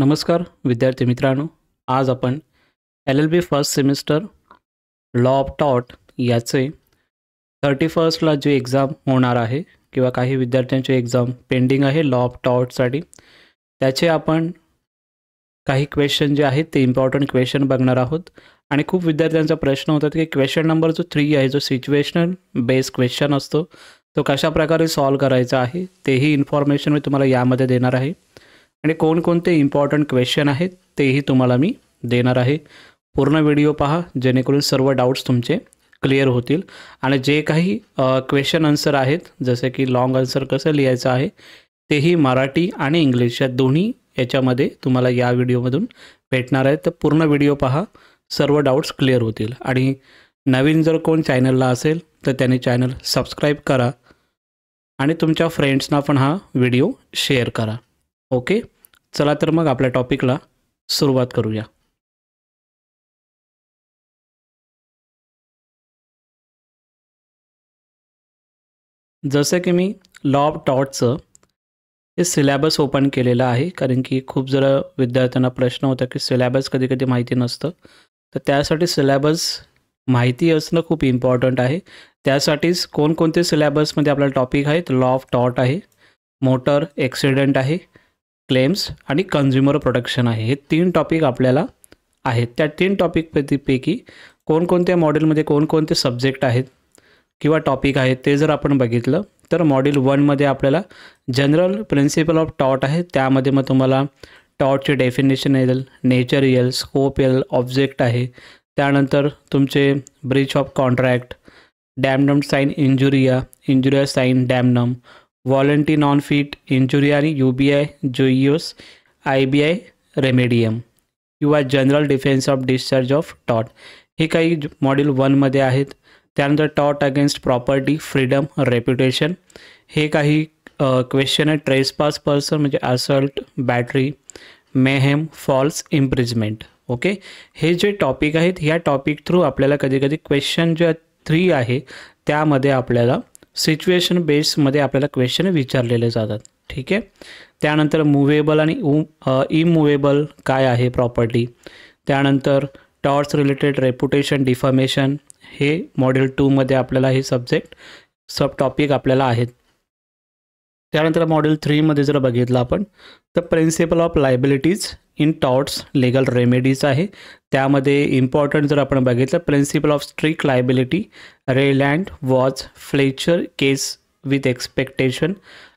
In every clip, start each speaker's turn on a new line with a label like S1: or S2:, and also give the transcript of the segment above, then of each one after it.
S1: नमस्कार विद्यार्थी मित्रांनो आज आपण L L B first semester law of टॉट याचे थर्टी फर्स्टला जे एक्झाम होणार आहे किंवा काही विद्यार्थ्यांचे एक्झाम पेंडिंग आहे लॉ ऑफ टॉटसाठी त्याचे आपण काही क्वेश्चन जे आहेत ते इम्पॉर्टंट क्वेश्चन बघणार आहोत आणि खूप विद्यार्थ्यांचा प्रश्न होता की क्वेश्चन नंबर जो थ्री आहे जो सिच्युएशनल बेस्ड क्वेश्चन असतो तो कशाप्रकारे सॉल्व करायचा आहे तेही इन्फॉर्मेशन मी तुम्हाला यामध्ये देणार आहे आणि कोणकोणते इम्पॉर्टंट क्वेश्चन आहेत तेही तुम्हाला मी देणार आहे पूर्ण व्हिडिओ पहा जेणेकरून सर्व डाऊट्स तुमचे क्लिअर होतील आणि जे काही क्वेश्चन आन्सर आहेत जसे की लाँग आन्सर कसं लिहायचं आहे तेही मराठी आणि इंग्लिश या दोन्ही याच्यामध्ये तुम्हाला या व्हिडिओमधून भेटणार आहे तर पूर्ण व्हिडिओ पहा सर्व डाऊट्स क्लिअर होतील आणि नवीन जर कोण चॅनलला असेल तर त्याने चॅनल सबस्क्राईब करा आणि तुमच्या फ्रेंड्सना पण हा व्हिडिओ शेअर करा ओके चला तर मग आपल्या टॉपिकला सुरुवात करूया जसं की मी लॉ ऑफ टॉटचं हे सिलॅबस ओपन केलेलं आहे कारण की खूप जरा विद्यार्थ्यांना प्रश्न होता की सिलॅबस कधी कधी माहिती नसतं तर त्यासाठी सिलॅबस माहिती असणं खूप इम्पॉर्टंट आहे त्यासाठीच कोणकोणते सिलॅबसमध्ये आपला टॉपिक आहे लॉ ऑफ टॉट आहे मोटर ॲक्सिडेंट आहे क्लेम्स आणि कन्झ्युमर प्रोडक्शन आहे हे तीन टॉपिक आपल्याला आहेत त्या तीन टॉपिकपैकी कोणकोणत्या मॉडेलमध्ये कोणकोणते सब्जेक्ट आहेत किंवा टॉपिक आहेत ते जर आपण बघितलं तर मॉडेल वनमध्ये आपल्याला जनरल प्रिन्सिपल ऑफ टॉट आहे त्यामध्ये मग तुम्हाला टॉटचे डेफिनेशन येईल नेचर येईल स्कोप येईल ऑब्जेक्ट आहे त्यानंतर तुमचे ब्रीच ऑफ कॉन्ट्रॅक्ट डॅमडम साईन इंजुरिया इंजुरिया साईन डॅमनम वॉलंटीन नॉन फिट इंजुरी आणि यू बी आय जुईस आय बी आय रेमेडियम किंवा general defence of discharge of टॉट हे काही मॉड्यूल वनमध्ये आहेत त्यानंतर टॉट अगेन्स्ट प्रॉपर्टी फ्रीडम रेप्युटेशन हे काही क्वेश्चन आहे ट्रेस पास पर्सन म्हणजे assault battery mayhem false imprisonment okay हे जे टॉपिक आहेत ह्या टॉपिक थ्रू आपल्याला कधीकधी क्वेश्चन जे थ्री आहे त्यामध्ये आपल्याला सिच्युएशन बेसमध्ये आपल्याला क्वेश्चन विचारलेले जातात ठीक आहे त्यानंतर मुवेबल आणि इमूवेबल काय आहे प्रॉपर्टी त्यानंतर टॉर्च रिलेटेड रेपुटेशन डिफॉर्मेशन हे मॉडेल टूमध्ये आपल्याला हे सब्जेक्ट सब टॉपिक आपल्याला आहेत त्यानंतर मॉडेल थ्रीमध्ये जर बघितलं आपण तर principle of liabilities in torts legal remedies आहे त्यामध्ये इम्पॉर्टंट जर आपण बघितलं principle of strict liability Rylands versus Fletcher case with exception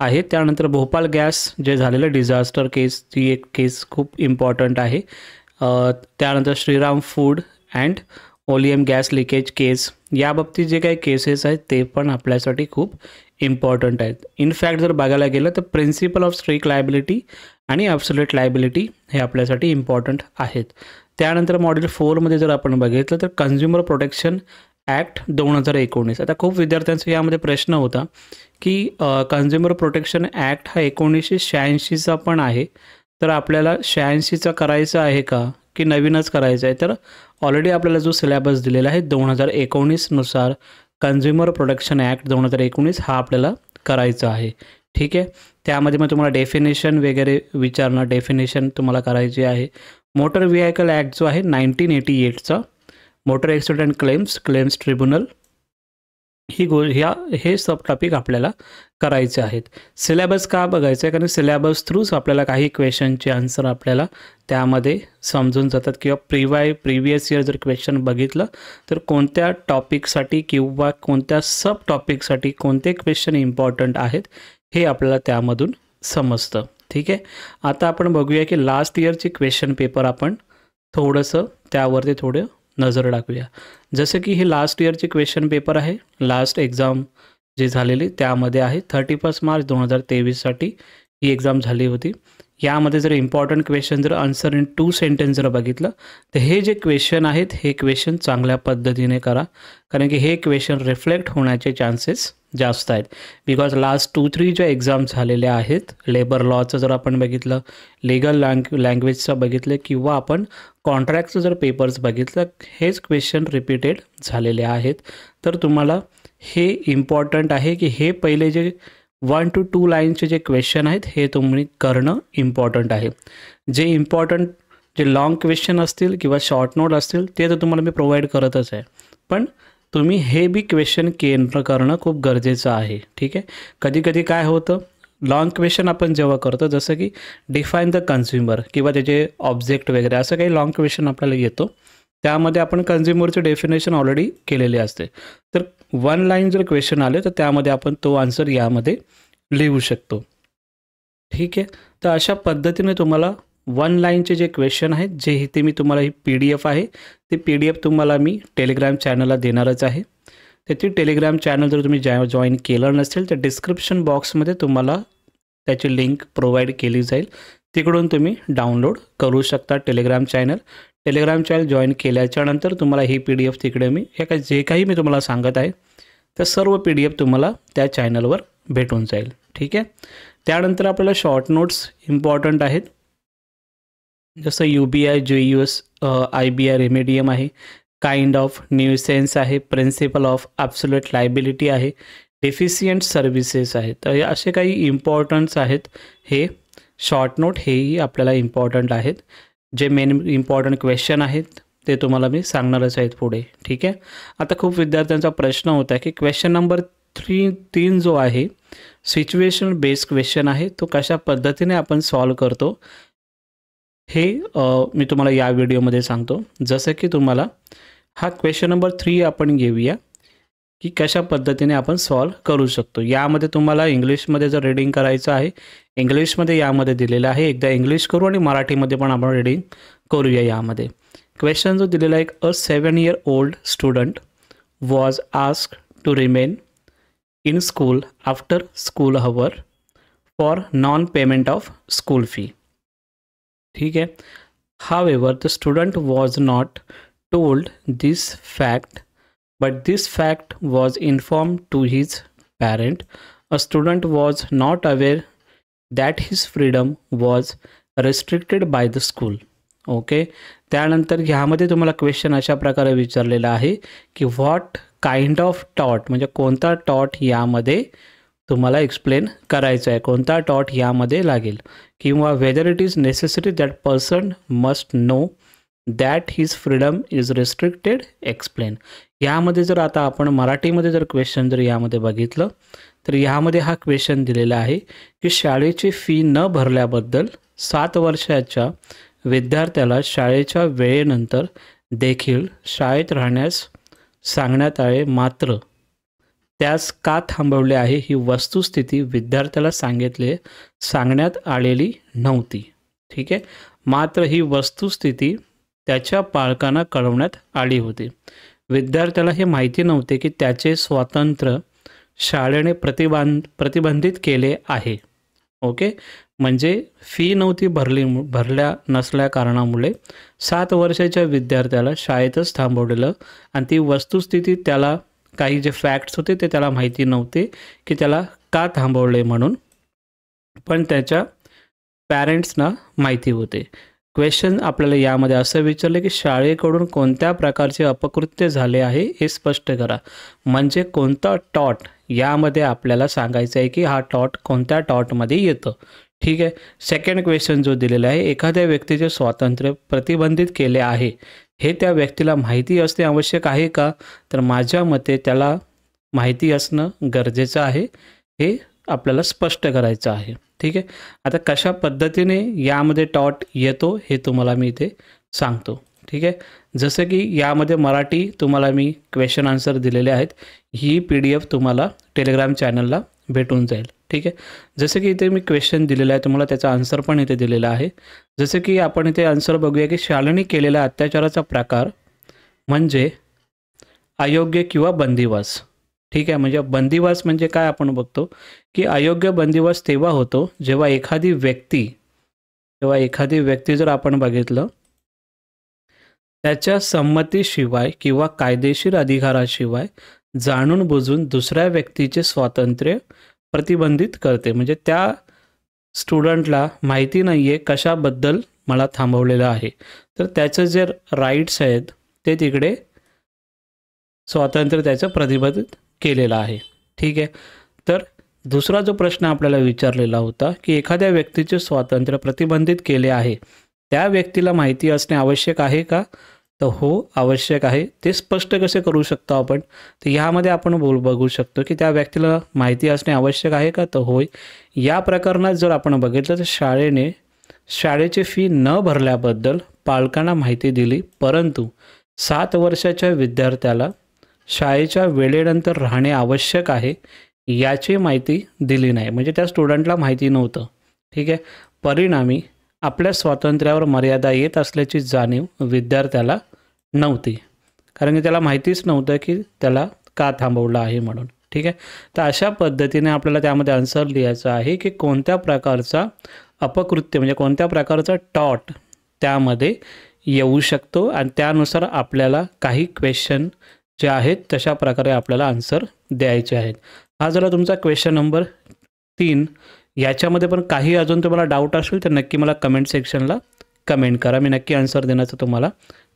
S1: आहे त्यानंतर भोपाल गॅस जे झालेलं डिझास्टर केस ती एक केस खूप इम्पॉर्टंट आहे त्यानंतर Shriram food and oleum gas leakage case याबाबतीत जे काही केसेस आहेत ते पण आपल्यासाठी खूप इम्पॉर्टंट आहेत इनफॅक्ट जर बघायला गेलं तर principle of strict liability and absolute liability हे आपल्यासाठी इम्पॉर्टंट आहेत त्यानंतर मॉडेल फोरमध्ये जर आपण बघितलं तर कन्झ्युमर प्रोटेक्शन ॲक्ट दोन हजार एकोणीस आता खूप विद्यार्थ्यांचा यामध्ये प्रश्न होता की कन्झ्युमर प्रोटेक्शन ॲक्ट हा एकोणीसशे शहाऐंशीचा पण आहे तर आपल्याला शहाऐंशीचा करायचा आहे का की नवीनच करायचं आहे तर ऑलरेडी आपल्याला जो सिलेबस दिलेला आहे दोन हजार एकोणीसनुसार कन्झ्युमर प्रोडक्शन ॲक्ट दोन हजार एकोणीस हा आपल्याला करायचा आहे ठीक आहे त्यामध्ये मग तुम्हाला डेफिनेशन वगैरे विचारणं डेफिनेशन तुम्हाला करायची आहे मोटर व्हेकल ॲक्ट जो आहे नाईन्टीन एटी एटचा motor accident claims claims tribunal ही गो ह्या हे सब टॉपिक आपल्याला करायचे आहेत सिलेबस का बघायचं आहे कारण सिलेबस थ्रूच आपल्याला काही क्वेश्चनचे आन्सर आपल्याला त्यामध्ये समजून जातात किंवा प्रिवाय प्रिव्हियस इयर जर क्वेश्चन बघितलं तर कोणत्या टॉपिकसाठी किंवा कोणत्या सब टॉपिकसाठी कोणते क्वेश्चन इम्पॉर्टंट आहेत हे आपल्याला त्यामधून समजतं ठीक आहे आता आपण बघूया की लास्ट इयरचे क्वेश्चन पेपर आपण थोडंसं त्यावरती थोडं नजर टाकूया जसं की हे लास्ट इयरचे क्वेश्चन पेपर आहे लास्ट एक्झाम जी झालेली त्यामध्ये आहे थर्टी फर्स्ट मार्च दोन हजार तेवीससाठी ही एक्झाम झाली होती यामध्ये जर इम्पॉर्टंट क्वेश्चन जर आन्सर इन टू सेंटेन्स जर बघितलं तर हे जे क्वेश्चन आहेत हे क्वेश्चन चांगल्या पद्धतीने करा कारण की हे क्वेश्चन रिफ्लेक्ट होण्याचे चान्सेस जास्त आहेत बिकॉज लास्ट टू थ्री ज्या एक्झाम झालेल्या आहेत लेबर लॉचं जर आपण बघितलं लिगल लँग लँग्वेजचं बघितलं किंवा आपण कॉन्ट्रॅक्टचं जर पेपर्स बघितलं हेच क्वेश्चन रिपीटेड झालेले आहेत तर तुम्हाला हे इम्पॉर्टंट आहे की हे पहिले जे वन टू टू लाईनचे जे क्वेश्चन आहेत हे तुम्ही करणं इम्पॉर्टंट आहे जे इम्पॉर्टंट जे लाँग क्वेश्चन असतील किंवा शॉर्ट नोट असतील ते तर तुम्हाला मी प्रोव्हाइड करतच आहे पण तुम्ही हे बी क्वेश्चन केंद्र करणं खूप गरजेचं आहे ठीक आहे कधी कधी काय होतं लॉंग क्वेश्चन आपण जेव्हा करतो जसं की डिफाईन द कन्झ्युमर किंवा त्याचे ऑब्जेक्ट वगैरे असं काही लाँग क्वेश्चन आपल्याला येतो त्यामध्ये आपण कन्झ्युमरचे डेफिनेशन ऑलरेडी केलेले असते तर वन लाईन जर क्वेश्चन आले तर त्यामध्ये आपण तो आन्सर यामध्ये लिहू शकतो ठीक आहे तर अशा पद्धतीने तुम्हाला वन लाईनचे जे क्वेश्चन आहेत जे इथे मी तुम्हाला ही पी डी एफ आहे ते पी डी एफ तुम्हाला मी टेलिग्राम चॅनलला देणारच आहे तर ती टेलिग्राम चॅनल जर तुम्ही जॉ जॉईन केलं नसेल तर डिस्क्रिप्शन बॉक्समध्ये तुम्हाला त्याची लिंक प्रोव्हाइड केली जाईल तिकडून तुम्ही डाउनलोड करू शकता Telegram channel Telegram channel join केल्याच्यानंतर तुम्हाला ही पी डी एफ तिकडे मी हे काय जे काही मी तुम्हाला सांगत आहे तर सर्व पी डी एफ तुम्हाला त्या चॅनलवर भेटून जाईल ठीक आहे त्यानंतर आपल्याला शॉर्ट नोट्स इम्पॉर्टंट आहेत जसं यू बी आय जे यू एस आय बी आय रेमेडियम आहे काइंड ऑफ न्यूसेन्स सेन्स आहे प्रिन्सिपल ऑफ ॲब्सोल्युट लायबिलिटी आहे डेफिशिएंट सर्व्हिसेस आहेत तर हे असे काही इम्पॉर्टंट्स आहेत हे शॉर्ट नोट हेही आपल्याला इम्पॉर्टंट आहेत जे मेन इम्पॉर्टंट क्वेश्चन आहेत ते तुम्हाला मी सांगणारच आहेत पुढे ठीक आहे आता खूप विद्यार्थ्यांचा प्रश्न होता की क्वेश्चन नंबर थ्री तीन जो आहे सिच्युएशन बेस्ड क्वेश्चन आहे तो कशा पद्धतीने आपण सॉल्व करतो हे मी तुम्हाला या व्हिडिओमध्ये सांगतो जसं की तुम्हाला हा क्वेश्चन नंबर थ्री आपण घेऊया की कशा पद्धतीने आपण सॉल्व्ह करू शकतो यामध्ये तुम्हाला इंग्लिशमध्ये जर रीडिंग करायचं आहे इंग्लिशमध्ये यामध्ये दिलेलं आहे एकदा इंग्लिश करू आणि मराठीमध्ये पण आपण रीडिंग करूया यामध्ये क्वेश्चन जो दिलेला एक a seven year old student was ask to remain in school after school hour for non payment of school fee ठीक आहे ever the student was not told this fact but this fact was informed to his parent. A student was not aware that his freedom was restricted by the school. Okay त्यानंतर ह्यामध्ये तुम्हाला question अशा प्रकारे विचारलेला आहे की what kind of टॉट म्हणजे कोणता टॉट यामध्ये तुम्हाला एक्सप्लेन करायचं आहे कोणता टॉट यामध्ये लागेल किंवा whether it is necessary that person must know that his freedom is restricted explain यामध्ये जर आता आपण मराठीमध्ये जर क्वेश्चन जर यामध्ये बघितलं तर यामध्ये हा क्वेश्चन दिलेला आहे की शाळेची फी न भरल्याबद्दल सात वर्षाच्या विद्यार्थ्याला शाळेच्या वेळेनंतर देखील शाळेत राहण्यास सांगण्यात आले मात्र त्यास का थांबवले आहे ही वस्तुस्थिती विद्यार्थ्याला सांगितले सांगण्यात आलेली नव्हती ठीक आहे मात्र ही वस्तुस्थिती त्याच्या पालकांना कळवण्यात आली होती विद्यार्थ्याला हे माहिती नव्हते की त्याचे स्वातंत्र्य शाळेने प्रतिबंध प्रतिबंधित केले आहे ओके म्हणजे फी नव्हती भरली भरल्या नसल्या कारणामुळे सात वर्षाच्या विद्यार्थ्याला शाळेतच थांबवलेलं आणि ती वस्तुस्थिती त्याला काही जे फॅक्ट्स होते ते त्याला माहिती नव्हते की त्याला का थांबवले म्हणून पण त्याच्या पॅरेंट्सना माहिती होते क्वेश्चन आपल्याला यामध्ये असं विचारलं की शाळेकडून कोणत्या प्रकारचे अपकृत्य झाले आहे हे स्पष्ट करा म्हणजे कोणता टॉट यामध्ये आपल्याला सांगायचं आहे की हा टॉट कोणत्या टॉटमध्ये येतं ठीक आहे सेकंड क्वेश्चन जो दिलेला आहे एखाद्या व्यक्तीचे स्वातंत्र्य प्रतिबंधित केले आहे हे त्या व्यक्तीला माहिती असणे आवश्यक आहे का तर माझ्या मते त्याला माहिती असणं गरजेचं आहे हे आपल्याला स्पष्ट करायचं आहे ठीक आहे आता कशा पद्धतीने यामध्ये टॉट येतो हे तुम्हाला मी इथे सांगतो ठीक आहे जसं की यामध्ये मराठी तुम्हाला मी क्वेश्चन आन्सर दिलेले आहेत ही पी डी एफ तुम्हाला टेलिग्राम चॅनलला भेटून जाईल ठीक आहे जसं की इथे मी क्वेश्चन दिलेलं आहे तुम्हाला त्याचा आन्सर पण इथे दिलेला आहे जसं की आपण इथे आन्सर बघूया की शालिनी केलेला अत्याचाराचा प्रकार म्हणजे अयोग्य किंवा बंदिवास ठीक आहे म्हणजे बंदिवास म्हणजे काय आपण बघतो की अयोग्य बंदिवास तेव्हा होतो जेव्हा एखादी व्यक्ती जेव्हा एखादी व्यक्ती जर आपण बघितलं त्याच्या संमतीशिवाय किंवा कायदेशीर अधिकाराशिवाय जाणून बुजून दुसऱ्या व्यक्तीचे स्वातंत्र्य प्रतिबंधित करते म्हणजे त्या स्टुडंटला माहिती नाही आहे कशाबद्दल मला थांबवलेलं आहे तर त्याचं जे राईट्स आहेत ते तिकडे स्वातंत्र्य त्याचं प्रतिबंधित केलेला आहे ठीक आहे तर दुसरा जो प्रश्न आपल्याला विचारलेला होता की एखाद्या व्यक्तीचे स्वातंत्र्य प्रतिबंधित केले आहे त्या व्यक्तीला माहिती असणे आवश्यक आहे का तर हो आवश्यक आहे ते स्पष्ट कसे करू शकतो आपण तर ह्यामध्ये आपण बोल बघू शकतो की त्या व्यक्तीला माहिती असणे आवश्यक आहे का तर होय या प्रकरणात जर आपण बघितलं तर शाळेने शाळेची फी न भरल्याबद्दल पालकांना माहिती दिली परंतु सात वर्षाच्या विद्यार्थ्याला शाळेच्या वेळेनंतर राहणे आवश्यक आहे याची माहिती दिली नाही म्हणजे त्या स्टुडंटला माहिती नव्हतं ठीक आहे परिणामी आपल्या स्वातंत्र्यावर मर्यादा येत असल्याची जाणीव विद्यार्थ्याला नव्हती कारण की त्याला माहितीच नव्हतं की त्याला का थांबवलं आहे म्हणून ठीक आहे तर अशा पद्धतीने आपल्याला त्यामध्ये आन्सर लिहायचा आहे की कोणत्या प्रकारचा अपकृत्य म्हणजे कोणत्या प्रकारचा टॉट त्यामध्ये येऊ शकतो आणि त्यानुसार आपल्याला काही क्वेश्चन जे आहेत तशा प्रकारे आपल्याला आन्सर द्यायचे आहेत हा झाला तुमचा क्वेश्चन नंबर तीन याच्यामध्ये पण काही अजून तुम्हाला डाऊट असेल तर नक्की मला कमेंट सेक्शनला कमेंट करा मी नक्की आन्सर देण्याचा तुम्हाला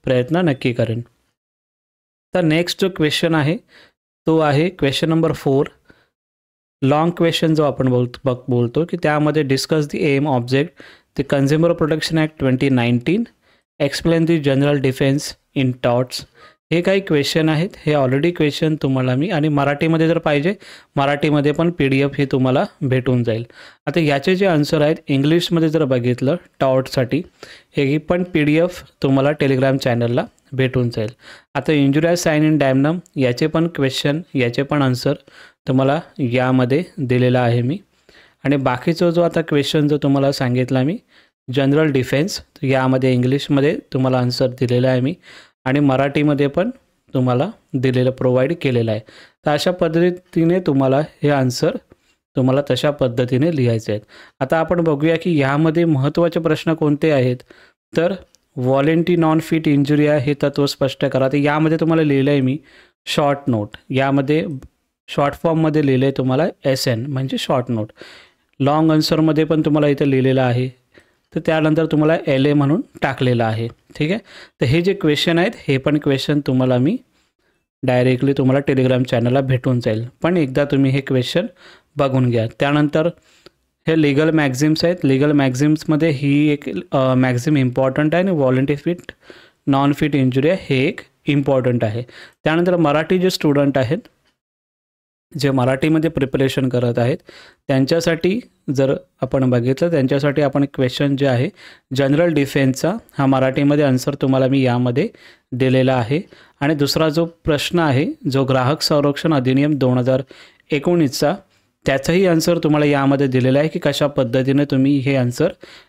S1: प्रयत्न नक्की करेन तर नेक्स्ट जो क्वेश्चन आहे तो आहे question number four long question जो आपण बोलतो बघ बोलतो की त्यामध्ये discuss the aim object the consumer protection act twenty nineteen explain the general defence in torts हे काही क्वेश्चन आहेत हे ऑलरेडी क्वेश्चन तुम्हाला मी आणि मराठीमध्ये जर पाहिजे मराठीमध्ये पण पी डी एफ हे तुम्हाला भेटून जाईल आता याचे जे आन्सर आहेत इंग्लिशमध्ये जर बघितलं टॉटसाठी हे पण पी डी एफ तुम्हाला टेलिग्राम चॅनलला भेटून जाईल आता इंजुरिया साईन इन डॅमनम याचे पण क्वेश्चन याचे पण आन्सर तुम्हाला यामध्ये दिलेला आहे मी आणि बाकीचा जो आता क्वेश्चन जो तुम्हाला सांगितला मी जनरल डिफेन्स यामध्ये इंग्लिशमध्ये तुम्हाला आन्सर दिलेला आहे मी आणि मराठीमध्ये पण तुम्हाला दिलेलं प्रोव्हाइड केलेलं आहे तर अशा पद्धतीने तुम्हाला हे आन्सर तुम्हाला तशा पद्धतीने लिहायचे आहेत आता आपण बघूया की ह्यामध्ये महत्त्वाचे प्रश्न कोणते आहेत तर व्हॉलेंटी नॉन फिट इंजुरी आहे हे तत्व स्पष्ट करा तर यामध्ये तुम्हाला लिहिलं आहे मी शॉर्ट नोट यामध्ये शॉर्ट फॉर्ममध्ये लिहिलं आहे तुम्हाला एस एन म्हणजे शॉर्ट नोट लाँग आन्सरमध्ये पण तुम्हाला इथं लिहिलेलं आहे तर त्यानंतर तुम्हाला एल ए म्हणून टाकलेलं आहे ठीक आहे तर हे जे क्वेश्चन आहेत हे पण क्वेश्चन तुम्हाला मी डायरेक्टली तुम्हाला टेलिग्राम चॅनलला भेटून जाईल पण एकदा तुम्ही हे क्वेश्चन बघून घ्या त्यानंतर हे लिगल मॅक्झिम्स आहेत लिगल मॅक्झिम्समध्ये ही एक मॅक्झिम इम्पॉर्टंट आहे आणि व्हॉलंटी फिट नॉन फिट इंजुरी हे एक इम्पॉर्टंट आहे त्यानंतर मराठी जे स्टुडंट आहेत जे मराठीमध्ये प्रिपरेशन करत आहेत त्यांच्यासाठी जर आपण बघितलं त्यांच्यासाठी आपण क्वेश्चन जे आहे जनरल डिफेन्सचा हा मराठीमध्ये आन्सर तुम्हाला मी यामध्ये दिलेला आहे आणि दुसरा जो प्रश्न आहे जो ग्राहक संरक्षण अधिनियम दोन हजार एकोणीसचा त्याचाही आन्सर तुम्हाला यामध्ये दिलेला आहे की कशा पद्धतीने तुम्ही हे आन्सर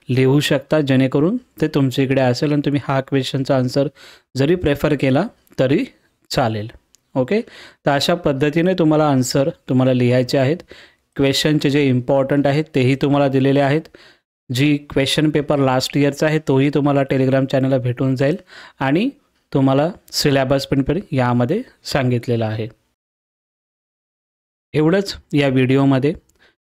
S1: लिहू शकता जेणेकरून ते तुमच्या इकडे असेल आणि तुम्ही हा क्वेश्चनचा आन्सर जरी प्रेफर केला तरी चालेल ओके तर अशा पद्धतीने तुम्हाला आन्सर तुम्हाला लिहायचे आहेत क्वेश्चनचे जे इम्पॉर्टंट आहेत तेही तुम्हाला दिलेले आहेत जी क्वेश्चन पेपर लास्ट इयरचा आहे तोही तुम्हाला टेलिग्राम चॅनलला भेटून जाईल आणि तुम्हाला सिलेबस पण पण यामध्ये सांगितलेलं आहे एवढंच या व्हिडिओमध्ये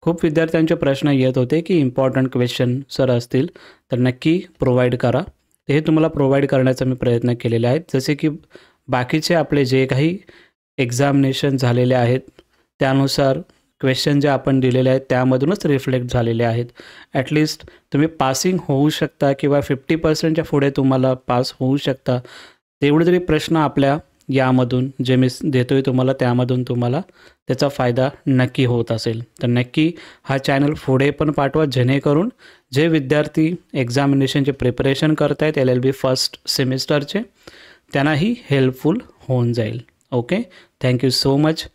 S1: खूप विद्यार्थ्यांचे प्रश्न येत होते की इम्पॉर्टंट क्वेश्चन सर असतील तर नक्की प्रोव्हाइड करा हे तुम्हाला प्रोव्हाइड करण्याचा मी प्रयत्न केलेले आहेत जसे की बाकीचे आपले जे काही एक्झामिनेशन झालेले आहेत त्यानुसार क्वेश्चन जे आपण दिलेले आहेत त्यामधूनच रिफ्लेक्ट झालेले आहेत ॲटलिस्ट तुम्ही पासिंग होऊ शकता किंवा फिफ्टी पर्सेंटच्या पुढे तुम्हाला पास होऊ शकता तेवढे तरी प्रश्न आपल्या यामधून जे मी देतो आहे तुम्हाला त्यामधून तुम्हाला त्याचा फायदा नक्की होत असेल तर नक्की हा चॅनल पुढे पण पाठवा जेणेकरून जे विद्यार्थी एक्झामिनेशनचे प्रिपरेशन करत आहेत एल एल बी फर्स्ट सेमिस्टरचे त्यांनाही हेल्पफुल होऊन जाईल ओके थँक्यू सो मच